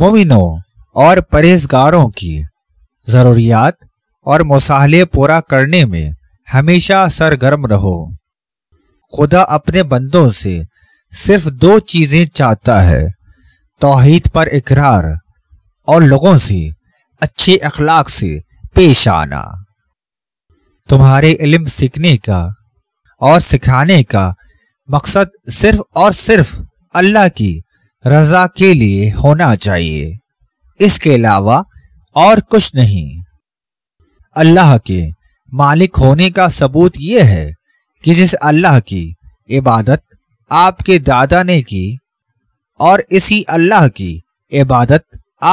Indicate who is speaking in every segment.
Speaker 1: मुमिनों और परहेजगारों की ज़रूरियात और मसाले पूरा करने में हमेशा सरगर्म रहो खुदा अपने बंदों से सिर्फ दो चीज़ें चाहता है तोहहीद पर इकरार और लोगों से अच्छे अखलाक से पेश आना तुम्हारे इल्म सीखने का और सिखाने का मकसद सिर्फ और सिर्फ अल्लाह की रजा के लिए होना चाहिए इसके अलावा और कुछ नहीं अल्लाह के मालिक होने का सबूत यह है कि जिस अल्लाह की इबादत आपके दादा ने की और इसी अल्लाह की इबादत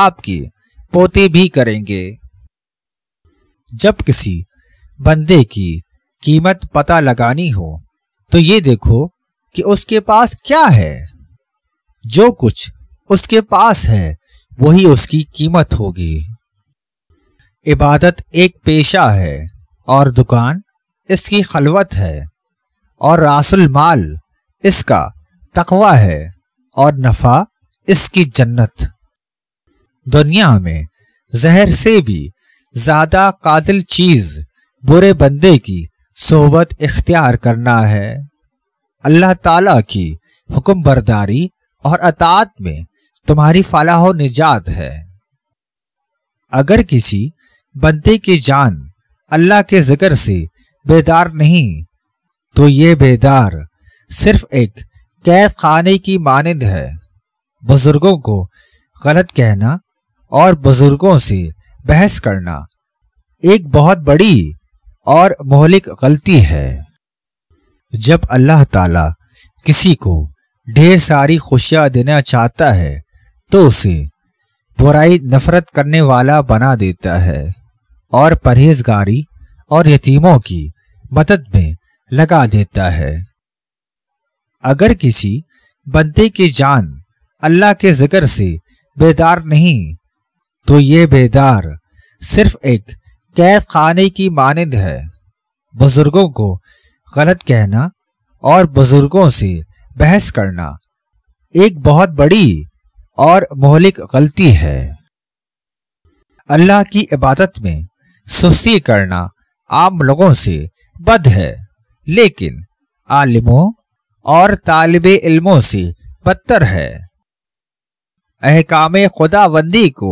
Speaker 1: आपके पोते भी करेंगे जब किसी बंदे की कीमत पता लगानी हो तो ये देखो कि उसके पास क्या है जो कुछ उसके पास है वही उसकी कीमत होगी इबादत एक पेशा है और दुकान इसकी खलवत है और रासुल माल इसका तकवा है और नफा इसकी जन्नत दुनिया में जहर से भी ज्यादा कातिल चीज बुरे बंदे की सोबत इख्तियार करना है अल्लाह ताला की हुक्म बर्दारी और अतात में तुम्हारी फलाह निजात है अगर किसी बंदे की जान अल्लाह के जिक्र से बेदार नहीं तो ये बेदार सिर्फ एक कैद खाने की मानंद है बुजुर्गों को गलत कहना और बुजुर्गों से बहस करना एक बहुत बड़ी और मौलिक गलती है जब अल्लाह ताला किसी को ढेर सारी खुशियां देना चाहता है तो उसे बुराई नफरत करने वाला बना देता है और परहेजगारी और यतीमों की मदद में लगा देता है अगर किसी बंदे की जान अल्लाह के जिक्र से बेदार नहीं तो ये बेदार सिर्फ एक कैद खाने की मानंद है बुजुर्गों को गलत कहना और बुजुर्गों से बहस करना एक बहुत बड़ी और मोहलिक गलती है अल्लाह की इबादत में सुस्ती करना आम लोगों से बद है लेकिन आलिमों और तालब इल्मों से बदतर है अहकाम खुदाबंदी को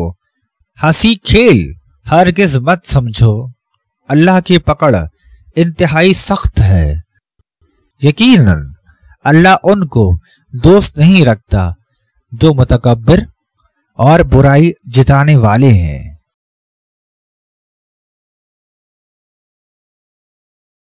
Speaker 1: हंसी खेल हरगिज मत समझो अल्लाह की पकड़ इंतहाई सख्त है यकीनन अल्लाह उनको दोस्त नहीं रखता जो मतकबर और बुराई जिताने वाले हैं